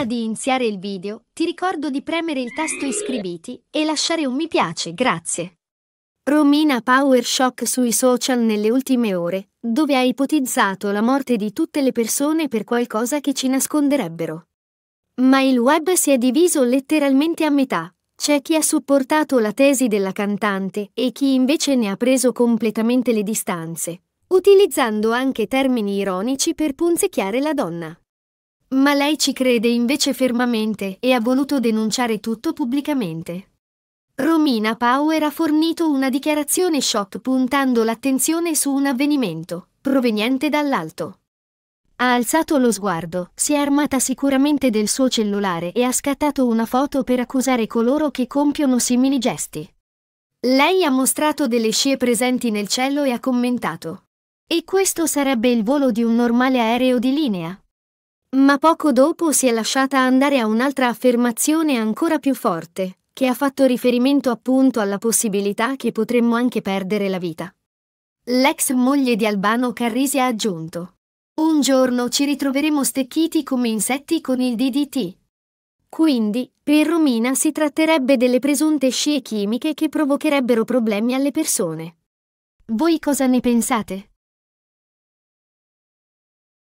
Prima di iniziare il video, ti ricordo di premere il tasto iscriviti e lasciare un mi piace, grazie. Romina Powershock sui social nelle ultime ore, dove ha ipotizzato la morte di tutte le persone per qualcosa che ci nasconderebbero. Ma il web si è diviso letteralmente a metà. C'è chi ha supportato la tesi della cantante e chi invece ne ha preso completamente le distanze, utilizzando anche termini ironici per punzecchiare la donna. Ma lei ci crede invece fermamente e ha voluto denunciare tutto pubblicamente. Romina Power ha fornito una dichiarazione shock puntando l'attenzione su un avvenimento, proveniente dall'alto. Ha alzato lo sguardo, si è armata sicuramente del suo cellulare e ha scattato una foto per accusare coloro che compiono simili gesti. Lei ha mostrato delle scie presenti nel cielo e ha commentato. E questo sarebbe il volo di un normale aereo di linea? Ma poco dopo si è lasciata andare a un'altra affermazione ancora più forte, che ha fatto riferimento appunto alla possibilità che potremmo anche perdere la vita. L'ex moglie di Albano Carrisi ha aggiunto. Un giorno ci ritroveremo stecchiti come insetti con il DDT. Quindi, per Romina si tratterebbe delle presunte scie chimiche che provocherebbero problemi alle persone. Voi cosa ne pensate?